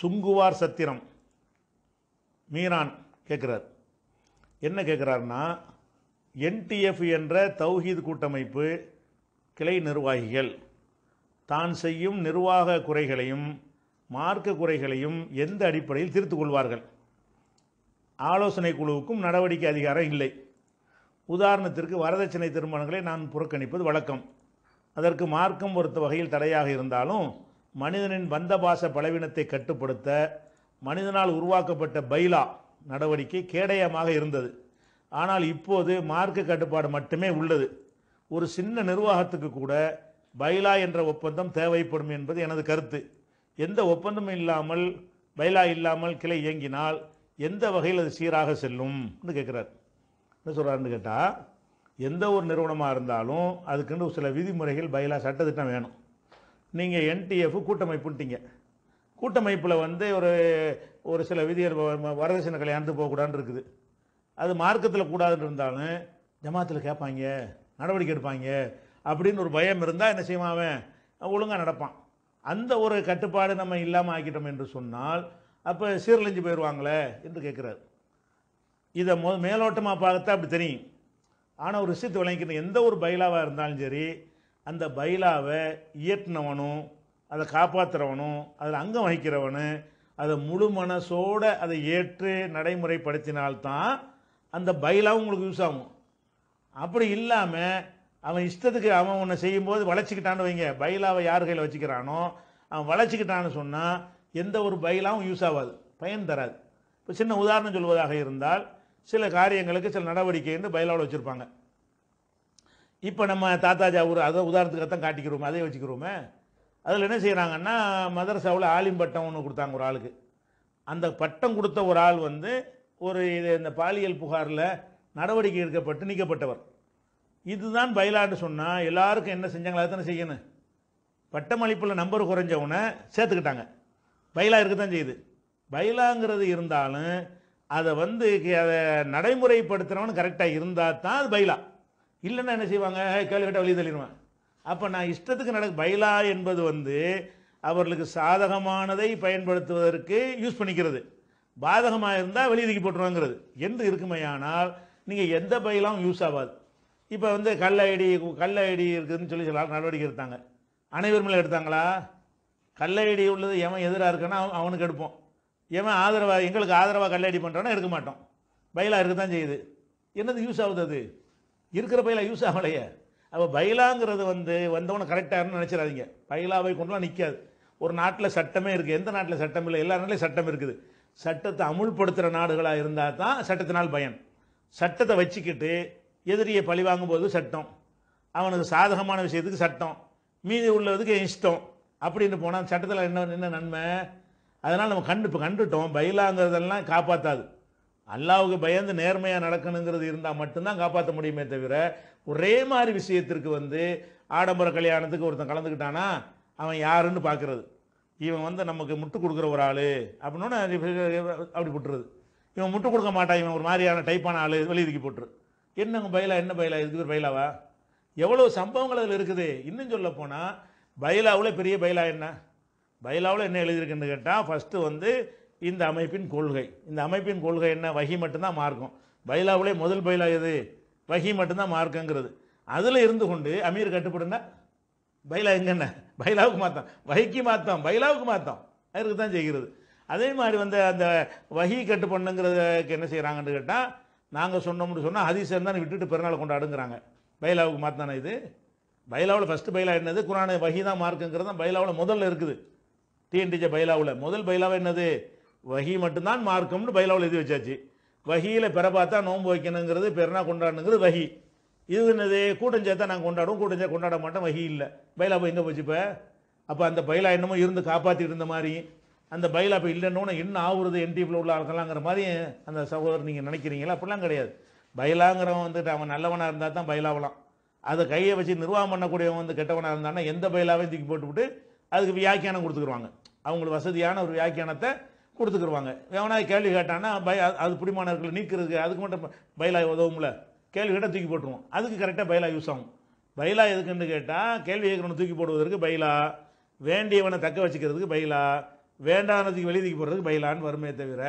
சுங்குவார் சத்திரம் மீரான் கேட்குறார் என்ன கேட்குறாருன்னா என்டிஎஃப் என்ற தௌஹீத் கூட்டமைப்பு கிளை நிர்வாகிகள் தான் செய்யும் நிர்வாக குறைகளையும் மார்க்க குறைகளையும் எந்த அடிப்படையில் தீர்த்து கொள்வார்கள் ஆலோசனை குழுவுக்கும் நடவடிக்கை அதிகாரம் இல்லை உதாரணத்திற்கு வரதட்சணை திருமணங்களை நான் புறக்கணிப்பது வழக்கம் அதற்கு மார்க்கம் பொறுத்த வகையில் தடையாக இருந்தாலும் மனிதனின் பாச பலவீனத்தை கட்டுப்படுத்த மனிதனால் உருவாக்கப்பட்ட பைலா நடவடிக்கை கேடயமாக இருந்தது ஆனால் இப்போது மார்க்க கட்டுப்பாடு மட்டுமே உள்ளது ஒரு சின்ன நிர்வாகத்துக்கு கூட பைலா என்ற ஒப்பந்தம் தேவைப்படும் என்பது எனது கருத்து எந்த ஒப்பந்தமும் இல்லாமல் பைலா இல்லாமல் கிளை இயங்கினால் எந்த வகையில் அது சீராக செல்லும்னு கேட்குறார் என்ன சொல்கிறாருன்னு கேட்டால் எந்த ஒரு நிறுவனமாக இருந்தாலும் அதுக்குன்னு சில விதிமுறைகள் பைலா சட்டத்திட்டம் வேணும் நீங்கள் என்டிஎஃப் கூட்டமைப்புன்ட்டீங்க கூட்டமைப்பில் வந்து ஒரு ஒரு சில விதிகள் வரதட்சணை கல்யாணத்துக்கு போகக்கூடாதுன்னு இருக்குது அது மார்க்கத்தில் கூடாதுன்னு இருந்தாலும் ஜமாத்தில் கேட்பாங்க நடவடிக்கை எடுப்பாங்க அப்படின்னு ஒரு பயம் இருந்தால் என்ன செய்வான் அவன் ஒழுங்காக நடப்பான் அந்த ஒரு கட்டுப்பாடு நம்ம இல்லாமல் ஆக்கிட்டோம் என்று சொன்னால் அப்போ சீரழிஞ்சு போயிடுவாங்களே என்று கேட்குறாரு இதை மொ மேலோட்டமாக பார்த்தா அப்படி தெரியும் ஆனால் ஒரு விஷயத்தை விளங்கிக்கணும் எந்த ஒரு பயிலாவாக இருந்தாலும் சரி அந்த பைலாவை இயற்றினவனும் அதை காப்பாற்றுறவனும் அதில் அங்கம் வகிக்கிறவனு அதை முழு மனசோடு அதை ஏற்று நடைமுறைப்படுத்தினால்தான் அந்த பைலாவும் உங்களுக்கு யூஸ் ஆகும் அப்படி இல்லாமல் அவன் இஷ்டத்துக்கு அவன் ஒன்று செய்யும்போது வளைச்சிக்கிட்டான்னு வைங்க பயிலாவை யார் கையில் வச்சுக்கிறானோ அவன் வளைச்சிக்கிட்டான்னு சொன்னால் எந்த ஒரு பைலாவும் யூஸ் ஆகாது பயன் தராது இப்போ சின்ன உதாரணம் சொல்வதாக இருந்தால் சில காரியங்களுக்கு சில நடவடிக்கை என்று வச்சுருப்பாங்க இப்போ நம்ம தாத்தாஜா ஊர் அதை தான் காட்டிக்கிறோம் அதே வச்சுக்கிறோமே அதில் என்ன செய்கிறாங்கன்னா மதரசாவில் ஆலிம் பட்டம் ஒன்று கொடுத்தாங்க ஒரு ஆளுக்கு அந்த பட்டம் கொடுத்த ஒரு ஆள் வந்து ஒரு இது இந்த பாலியல் புகாரில் நடவடிக்கை எடுக்கப்பட்டு நீக்கப்பட்டவர் இதுதான் பயிலாண்டு சொன்னால் எல்லாருக்கும் என்ன செஞ்சாங்களா தானே செய்யணும் பட்டம் அளிப்பில் நம்பர் குறைஞ்சவனை சேர்த்துக்கிட்டாங்க பயிலா இருக்க தான் செய்யுது பயிலாங்கிறது இருந்தாலும் அதை வந்து அதை நடைமுறைப்படுத்துகிறவன் கரெக்டாக இருந்தால் தான் அது பயிலா இல்லைன்னா என்ன செய்வாங்க கேள்வி கேட்டால் வழி தள்ளிடுவேன் அப்போ நான் இஷ்டத்துக்கு நட பயிலா என்பது வந்து அவர்களுக்கு சாதகமானதை பயன்படுத்துவதற்கு யூஸ் பண்ணிக்கிறது பாதகமாக இருந்தால் வெளியே தூக்கி போட்டுருவாங்கிறது எந்த இருக்குமையானால் நீங்கள் எந்த பயிலாகவும் யூஸ் ஆகாது இப்போ வந்து கள்ள ஐடி கள்ள ஐடி இருக்குதுன்னு சொல்லி சில நடவடிக்கை எடுத்தாங்க அனைவரும் எடுத்தாங்களா கள்ள ஐடி உள்ளது எவன் எதிராக இருக்கான்னா அவனுக்கு எடுப்போம் எவன் ஆதரவாக எங்களுக்கு ஆதரவாக கள்ள ஐடி பண்ணுறான்னா எடுக்க மாட்டோம் பயிலாக இருக்க தான் செய்யுது என்னது யூஸ் ஆகுது அது இருக்கிற பயில யூஸ் ஆகலையே அப்போ பயிலாங்கிறது வந்து வந்தவனை கரெக்டாகனு நினச்சிடாதீங்க பயிலாவை கொண்டுலாம் நிற்காது ஒரு நாட்டில் சட்டமே இருக்குது எந்த நாட்டில் சட்டம் இல்லை எல்லா நாட்டிலையும் சட்டம் இருக்குது சட்டத்தை அமுல்படுத்துகிற நாடுகளாக இருந்தால் தான் சட்டத்தினால் பயன் சட்டத்தை வச்சுக்கிட்டு எதிரியை பழி வாங்கும்போது சட்டம் அவனுக்கு சாதகமான விஷயத்துக்கு சட்டம் மீதி உள்ளதுக்கு இஷ்டம் அப்படின்னு போனால் சட்டத்தில் என்ன என்ன நன்மை அதனால் நம்ம கண்டு இப்போ கண்டுட்டோம் பயிலாங்கிறதெல்லாம் காப்பாற்றாது அல்லாவுக்கு பயந்து நேர்மையாக நடக்கணுங்கிறது இருந்தால் மட்டும்தான் காப்பாற்ற முடியுமே தவிர ஒரே மாதிரி விஷயத்திற்கு வந்து ஆடம்பர கல்யாணத்துக்கு ஒருத்தன் கலந்துக்கிட்டானா அவன் யாருன்னு பார்க்குறது இவன் வந்து நமக்கு முட்டு கொடுக்குற ஒரு ஆள் அப்படின்னோட அப்படி போட்டுருது இவன் முட்டு கொடுக்க மாட்டான் இவன் ஒரு மாதிரியான டைப்பான ஆள் வெளியிருக்கி போட்டுரு என்னங்க பயிலா என்ன பயிலா இதுக்கு ஒரு பயிலாவா எவ்வளோ சம்பவங்கள் அதில் இருக்குது இன்னும் சொல்ல போனால் பயிலாவில் பெரிய பயிலா என்ன பயிலாவில் என்ன எழுதியிருக்குன்னு கேட்டால் ஃபஸ்ட்டு வந்து இந்த அமைப்பின் கொள்கை இந்த அமைப்பின் கொள்கை என்ன வகி மட்டும்தான் மார்க்கம் பைலாவிலே முதல் பைலா எது வகி மட்டும்தான் மார்க்கங்கிறது அதில் இருந்து கொண்டு அமீர் கட்டுப்படுனா பைலா எங்கண்ண பைலாவுக்கு மாற்றம் வகிக்கு மாற்றம் பைலாவுக்கு மாற்றம் அதுக்கு தான் செய்கிறது அதே மாதிரி வந்து அந்த வகி கட்டு பண்ணுங்கிறதுக்கு என்ன செய்கிறாங்கன்னு கேட்டால் நாங்கள் சொன்னோம்னு சொன்னால் ஹதீசன் தான் விட்டுட்டு பிறநாள் கொண்டாடுங்கிறாங்க பைலாவுக்கு மாத்தானே இது பைலாவில் ஃபஸ்ட்டு பைலா என்னது குரானை வகி தான் மார்க்குங்கிறது தான் பைலாவில் முதல்ல இருக்குது டிஎன்டிஜே பைலாவில் முதல் பைலாவை என்னது வகி மட்டும்தான் மார்க்கம்னு பயிலாவில் எழுதி வச்சாச்சு வகியில் பெற பார்த்தா நோன்பு வைக்கணுங்கிறது பெருனா கொண்டாடணுங்கிறது வகி இது என்னது கூட்டஞ்சேத்தா நாங்கள் கொண்டாடுவோம் கூட்டஞ்சா கொண்டாட மாட்டோம் வகி இல்லை பயிலா போய் எங்கே போச்சு இப்போ அப்போ அந்த பயிலா என்னமோ இருந்து காப்பாற்றிட்டு இருந்த மாதிரி அந்த பயிலா இப்போ இல்லைன்னு என்ன ஆகுறது என்டிஎஃபில் உள்ள ஆளுக்கெல்லாங்கிற மாதிரி அந்த சகோதரர் நீங்கள் நினைக்கிறீங்களா அப்படிலாம் கிடையாது பயிலாங்கிறவன் வந்துட்டு அவன் நல்லவனாக இருந்தால் தான் பயிலாவலாம் அதை கையை வச்சு நிர்வாகம் பண்ணக்கூடியவன் வந்து கெட்டவனாக இருந்தான்னா எந்த பயிலாவையும் தூக்கி போட்டுவிட்டு அதுக்கு வியாக்கியானம் கொடுத்துருவாங்க அவங்களுக்கு வசதியான ஒரு வியாக்கியானத்தை கொடுத்துக்கிருவாங்க எவனா கேள்வி கேட்டான்னா பய அது பிடிமானவர்களை நீக்கிறதுக்கு அதுக்கு மட்டும் பயிலா உதவும்ல கேள்வி கேட்டால் தூக்கி போட்டுருவோம் அதுக்கு கரெக்டாக பயிலா யூஸ் ஆகும் பயிலா எதுக்குன்னு கேட்டால் கேள்வி கேட்கணும் தூக்கி போடுவதற்கு பயிலா வேண்டியவனை தக்க வச்சுக்கிறதுக்கு பயிலா வேண்டானதுக்கு வெளியே தூக்கி போடுறதுக்கு பயிலான்னு வருமே தவிர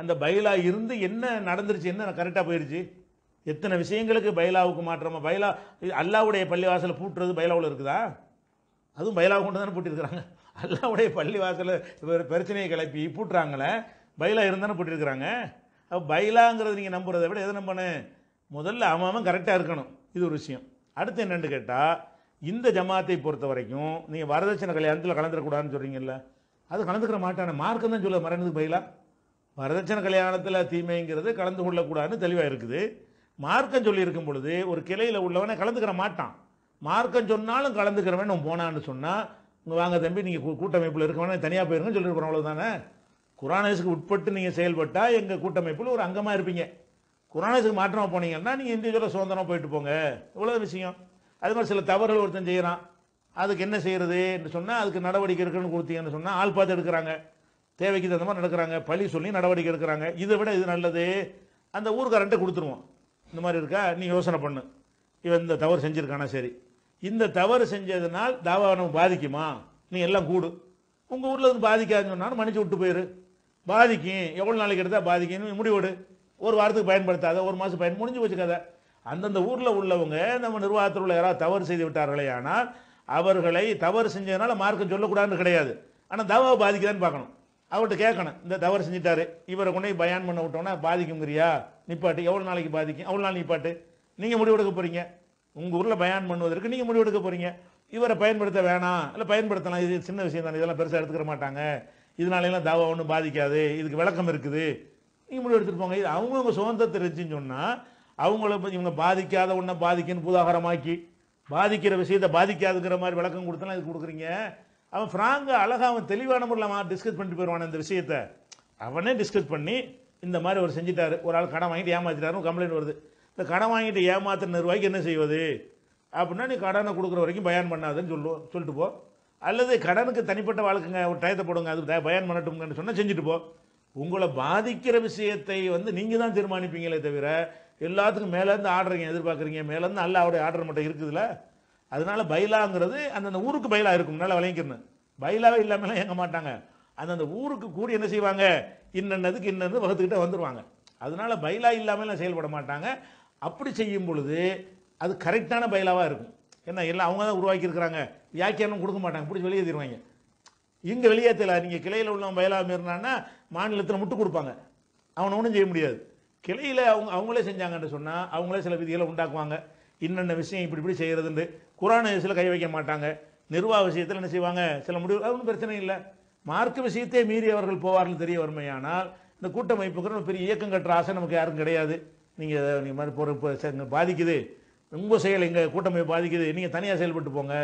அந்த பயிலா இருந்து என்ன நடந்துருச்சு என்ன கரெக்டாக போயிடுச்சு எத்தனை விஷயங்களுக்கு பயிலாவுக்கு மாற்றமாக பயிலா அல்லாவுடைய பள்ளிவாசலை பூட்டுறது பயிலாவில் இருக்குதா அதுவும் பயிலாவை கொண்டு தானே பூட்டியிருக்கிறாங்க அல்லாவுடைய பள்ளிவாசலில் பிரச்சனையை கிளப்பி பூட்டுறாங்களே பைலா இருந்தானே போட்டிருக்கிறாங்க அப்போ பைலாங்கிறது நீங்கள் நம்புறதை விட எதை நம்பணும் முதல்ல அவன் கரெக்டாக இருக்கணும் இது ஒரு விஷயம் அடுத்து என்னென்னு கேட்டால் இந்த ஜமாத்தை பொறுத்த வரைக்கும் நீங்கள் வரதட்சணை கல்யாணத்தில் கலந்துடக்கூடாதுன்னு சொல்கிறீங்கல்ல அது கலந்துக்கிற மாட்டான மார்க்கம் தான் சொல்ல மரணத்துக்கு பயிலா வரதட்சணை கல்யாணத்தில் தீமைங்கிறது கலந்து கொள்ளக்கூடாதுன்னு தெளிவாக இருக்குது மார்க்கம் சொல்லியிருக்கும் பொழுது ஒரு கிளையில் உள்ளவனே கலந்துக்கிற மாட்டான் மார்க்கம் சொன்னாலும் கலந்துக்கிறவன் போனான்னு சொன்னால் வாங்க தம்பி நீங்கள் கூட்டமைப்பில் இருக்க வேணா தனியாக போயிருங்கன்னு சொல்லிட்டு போகிறோம் அவ்வளோதானே குரானேஸுக்கு உட்பட்டு நீங்கள் செயல்பட்டால் எங்கள் கூட்டமைப்பில் ஒரு அங்கமாக இருப்பீங்க குரானேஸுக்கு மாற்றமாக போனீங்கன்னா நீங்கள் இந்திவிஜுவலாக சுதந்திரம் போயிட்டு போங்க இவ்வளோ விஷயம் அது மாதிரி சில தவறுகள் ஒருத்தன் செய்கிறான் அதுக்கு என்ன செய்கிறது என்று சொன்னால் அதுக்கு நடவடிக்கை எடுக்கணும்னு கொடுத்தீங்கன்னு சொன்னால் ஆள் பார்த்து எடுக்கிறாங்க தேவைக்கு தகுந்த மாதிரி நடக்கிறாங்க பழி சொல்லி நடவடிக்கை எடுக்கிறாங்க இதை விட இது நல்லது அந்த ஊருக்காரன்ட்ட கொடுத்துருவோம் இந்த மாதிரி இருக்கா நீ யோசனை பண்ணு இவன் இந்த தவறு செஞ்சுருக்கானா சரி இந்த தவறு செஞ்சதுனால் தாவா நம்ம பாதிக்குமா நீ எல்லாம் கூடு உங்கள் ஊரில் இருந்து பாதிக்காதுன்னு சொன்னாலும் மன்னிச்சு விட்டு போயிரு பாதிக்கும் எவ்வளோ நாளைக்கு எடுத்தால் பாதிக்கும்னு முடிவோடு ஒரு வாரத்துக்கு பயன்படுத்தாத ஒரு மாதம் பயன் முடிஞ்சு வச்சுக்காத அந்தந்த ஊரில் உள்ளவங்க நம்ம நிர்வாகத்தில் உள்ள யாராவது தவறு செய்து விட்டார்களே ஆனால் அவர்களை தவறு செஞ்சதுனால மார்க்கம் சொல்லக்கூடாதுன்னு கிடையாது ஆனால் தவாவை பாதிக்குதான்னு பார்க்கணும் அவர்கிட்ட கேட்கணும் இந்த தவறு செஞ்சிட்டாரு இவரை கொண்டு பயன் பண்ண விட்டோன்னா பாதிக்குங்கிறியா நிப்பாட்டு எவ்வளோ நாளைக்கு பாதிக்கும் அவ்வளோ நாள் நிப்பாட்டு நீங்கள் முடிவெடுக்க போகிறீங்க உங்கள் ஊரில் பயன் பண்ணுவதற்கு நீங்கள் முடிவெடுக்க போகிறீங்க இவரை பயன்படுத்த வேணாம் இல்லை பயன்படுத்தலாம் இது சின்ன விஷயம் தானே இதெல்லாம் பெருசாக எடுத்துக்கிற மாட்டாங்க இதனாலலாம் தாவா ஒன்றும் பாதிக்காது இதுக்கு விளக்கம் இருக்குது நீங்கள் முடிவு எடுத்துகிட்டு போங்க இது அவங்கவுங்க சுதந்திரத்தை இருந்துச்சுன்னு சொன்னால் அவங்கள இவங்க பாதிக்காத ஒன்றை பாதிக்குன்னு புதாகரமாக்கி பாதிக்கிற விஷயத்தை பாதிக்காதுங்கிற மாதிரி விளக்கம் கொடுத்தலாம் இது கொடுக்குறீங்க அவன் ஃப்ராங்காக அழகாக அவன் தெளிவான முறையில் அவன் டிஸ்கஸ் பண்ணிட்டு போயிடுவான் இந்த விஷயத்தை அவனே டிஸ்கஸ் பண்ணி இந்த மாதிரி ஒரு செஞ்சிட்டாரு ஒரு ஆள் கடன் வாங்கிட்டு ஏமாத்திட்டாருன்னு கம்ப்ளைண்ட் வருது இந்த கடன் வாங்கிட்டு ஏமாத்த நிர்வாகிக்கு என்ன செய்வது அப்படின்னா நீ கடனை கொடுக்குற வரைக்கும் பயன் பண்ணாதுன்னு சொல்லுவோம் சொல்லிட்டு போ அல்லது கடனுக்கு தனிப்பட்ட வாழ்க்கைங்க ஒரு டயத்தை போடுங்க அது பயன் பண்ணட்டும்ங்கன்னு சொன்னால் செஞ்சுட்டு போ உங்களை பாதிக்கிற விஷயத்தை வந்து நீங்கள் தான் தீர்மானிப்பீங்களே தவிர எல்லாத்துக்கும் மேலேருந்து ஆர்டருங்க எதிர்பார்க்குறீங்க மேலேருந்து நல்ல அவருடைய ஆர்டர் மட்டும் இருக்குதுல்ல அதனால் பயிலாங்கிறது அந்தந்த ஊருக்கு பயிலாக இருக்கும் நல்லா விளைஞ்சிக்கணும் பயிலாகவே இல்லாமலாம் ஏங்க மாட்டாங்க அந்தந்த ஊருக்கு கூடி என்ன செய்வாங்க இன்னன்னதுக்கு இன்னன்னு வகுத்துக்கிட்டே வந்துடுவாங்க அதனால பயிலாக இல்லாமல் செயல்பட மாட்டாங்க அப்படி செய்யும் பொழுது அது கரெக்டான பயிலாவாக இருக்கும் ஏன்னா எல்லாம் அவங்க தான் உருவாக்கியிருக்கிறாங்க வியாக்கியானம் கொடுக்க மாட்டாங்க பிடிச்சி வெளியேற்றிடுவாங்க இங்கே வெளியேற்றல நீங்கள் கிளையில் உள்ளவன் பயிலாக மீறினான்னா மாநிலத்தில் முட்டுக் கொடுப்பாங்க அவனை ஒன்றும் செய்ய முடியாது கிளையில் அவங்க அவங்களே செஞ்சாங்கன்னு சொன்னால் அவங்களே சில விதிகளை உண்டாக்குவாங்க இன்னென்ன விஷயம் இப்படி இப்படி செய்கிறதுண்டு குரான விஷயத்தில் கை வைக்க மாட்டாங்க நிர்வாக விஷயத்தில் என்ன செய்வாங்க சில முடிவு அது ஒன்றும் பிரச்சனை இல்லை மார்க் விஷயத்தையே மீறி அவர்கள் போவார்கள் தெரிய வருமையானால் இந்த கூட்டமைப்புக்கு ஒரு பெரிய இயக்கம் கட்டுற ஆசை நமக்கு யாரும் கிடையாது நீங்கள் நீங்கள் மாதிரி பொறுப்பு பாதிக்குது ரொம்ப செயல் எங்கள் கூட்டமை பாதிக்குது நீங்கள் தனியாக செயல்பட்டு போங்க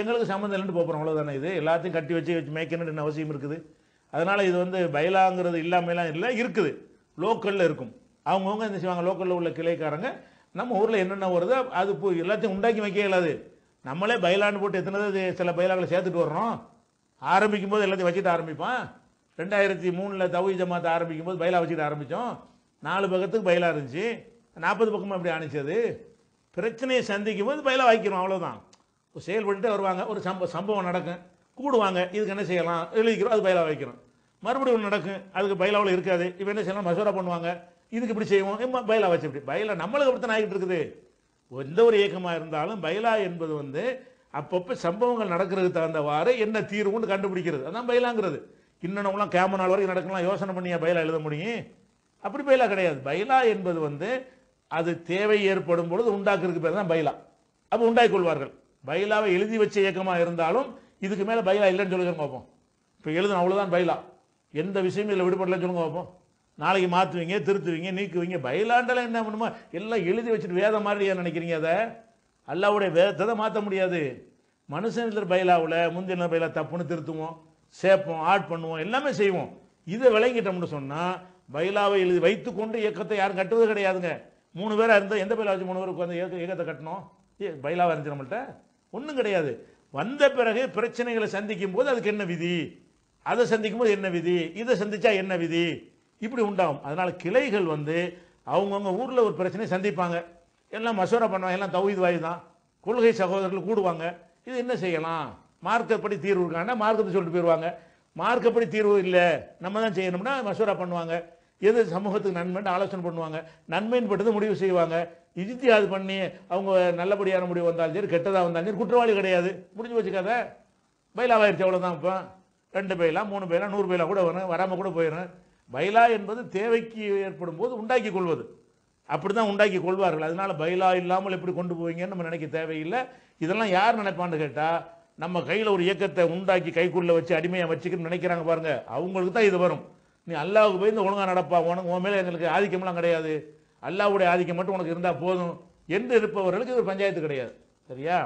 எங்களுக்கு சம்மந்தம் இல்லைன்னு போகிறோம் அவ்வளோதானே இது எல்லாத்தையும் கட்டி வச்சு வச்சு மேய்க்கணும்னு அவசியம் இருக்குது அதனால் இது வந்து பயிலாங்கிறது இல்லாமலாம் இல்லை இருக்குது லோக்கலில் இருக்கும் அவங்கவுங்க என்ன செய்வாங்க லோக்கலில் உள்ள கிளைக்காரங்க நம்ம ஊரில் என்னென்ன வருதோ அது போய் எல்லாத்தையும் உண்டாக்கி வைக்க இல்லாது நம்மளே பயிலான்னு போட்டு எத்தனை சில பயிலாக்களை சேர்த்துட்டு வர்றோம் ஆரம்பிக்கும் போது எல்லாத்தையும் வச்சுட்டு ஆரம்பிப்பான் ரெண்டாயிரத்தி மூணில் தவி ஜமாத்தை ஆரம்பிக்கும் போது பயிலா வச்சுட்டு ஆரம்பித்தோம் நாலு பக்கத்துக்கு பயிலாக இருந்துச்சு நாற்பது பக்கமும் அப்படி அணிச்சது பிரச்சனையை சந்திக்கும் போது பயிலாக வாய்க்கிறோம் அவ்வளோதான் செயல்பட்டுட்டே வருவாங்க ஒரு சம்ப சம்பவம் நடக்கும் கூடுவாங்க இதுக்கு என்ன செய்யலாம் எழுதிக்கிறோம் அது பயிலாக வைக்கிறோம் மறுபடியும் ஒன்று நடக்கும் அதுக்கு பயிலாவில் இருக்காது இப்போ என்ன செய்யலாம் மசோரா பண்ணுவாங்க இதுக்கு இப்படி செய்வோம் பயிலாக வச்சு இப்படி பயிலாக நம்மளுக்கு அப்படி தான் ஆகிட்டு இருக்குது எந்த ஒரு இயக்கமாக இருந்தாலும் பயிலா என்பது வந்து அப்பப்போ சம்பவங்கள் நடக்கிறதுக்கு தகுந்தவாறு என்ன தீர்வுன்னு கண்டுபிடிக்கிறது அதான் பயிலாங்கிறது இன்னொன்னவங்களாம் கேமரா நாள் வரைக்கும் நடக்கலாம் யோசனை பண்ணியா பயிலாக எழுத முடியும் அப்படி பயிலா கிடையாது பயிலா என்பது வந்து அது தேவை ஏற்படும் பொழுது உண்டாக்குறதுக்கு பேர் தான் பயிலா அப்போ உண்டாக்கி கொள்வார்கள் பயிலாவை எழுதி வச்ச இயக்கமாக இருந்தாலும் இதுக்கு மேலே பயிலா இல்லைன்னு சொல்லுங்க பார்ப்போம் இப்போ எழுதணும் அவ்வளோதான் பயிலா எந்த விஷயமும் இதில் விடுபடலன்னு சொல்லுங்க பார்ப்போம் நாளைக்கு மாற்றுவீங்க திருத்துவீங்க நீக்குவீங்க பயிலாண்டெல்லாம் என்ன பண்ணுமா எல்லாம் எழுதி வச்சுட்டு வேதம் மாதிரி ஏன் நினைக்கிறீங்க அதை அல்லாவுடைய வேதத்தை மாற்ற முடியாது மனுஷன் இதில் பயிலாவில் முந்தின பயிலா தப்புன்னு திருத்துவோம் சேர்ப்போம் ஆட் பண்ணுவோம் எல்லாமே செய்வோம் இதை விளங்கிட்டோம்னு சொன்னால் பைலாவை எழுதி வைத்துக்கொண்டு இயக்கத்தை யாரும் கட்டுவது கிடையாதுங்க மூணு பேராக இருந்தால் எந்த பைலா மூணு பேருக்கு வந்து இயக்க இயக்கத்தை கட்டணும் பைலாவாக இருந்துச்சு நம்மள்ட்ட ஒன்றும் கிடையாது வந்த பிறகு பிரச்சனைகளை சந்திக்கும் போது அதுக்கு என்ன விதி அதை சந்திக்கும் போது என்ன விதி இதை சந்தித்தா என்ன விதி இப்படி உண்டாகும் அதனால் கிளைகள் வந்து அவங்கவுங்க ஊரில் ஒரு பிரச்சனையை சந்திப்பாங்க எல்லாம் மசோரா பண்ணுவாங்க எல்லாம் தௌஹீத் வாயு தான் கொள்கை சகோதரர்கள் கூடுவாங்க இது என்ன செய்யலாம் மார்க்கப்படி தீர்வு இருக்காங்கன்னா மார்க்கத்தை சொல்லிட்டு போயிடுவாங்க மார்க்கப்படி தீர்வு இல்லை நம்ம தான் செய்யணும்னா மசோரா பண்ணுவாங்க எது சமூகத்துக்கு நன்மைன்னு ஆலோசனை பண்ணுவாங்க நன்மைன்னு பட்டது முடிவு செய்வாங்க இஜித்தியாது பண்ணி அவங்க நல்லபடியான முடிவு வந்தாலும் சரி கெட்டதாக வந்தாலும் சரி குற்றவாளி கிடையாது முடிஞ்சு வச்சுக்காத ஆயிடுச்சு அவ்வளோதான் இப்போ ரெண்டு பயிலாக மூணு பயிலாக நூறு பயிலாக கூட வரும் வராமல் கூட போயிடும் பயிலா என்பது தேவைக்கு ஏற்படும் போது உண்டாக்கி கொள்வது அப்படி தான் உண்டாக்கி கொள்வார்கள் அதனால் பயிலா இல்லாமல் எப்படி கொண்டு போவீங்கன்னு நம்ம நினைக்க தேவையில்லை இதெல்லாம் யார் நினைப்பான்னு கேட்டால் நம்ம கையில் ஒரு இயக்கத்தை உண்டாக்கி கைக்குள்ளே வச்சு அடிமையாக வச்சுக்கணும்னு நினைக்கிறாங்க பாருங்கள் அவங்களுக்கு தான் இது வரும் நீ அல்லாவுக்கு போய் இந்த ஒழுங்காக நடப்பா உனக்கு உன் மேலே எங்களுக்கு ஆதிக்கம்லாம் கிடையாது அல்லாவுடைய ஆதிக்கம் மட்டும் உனக்கு இருந்தால் போதும் என்று இருப்பவர்களுக்கு இது பஞ்சாயத்து கிடையாது சரியா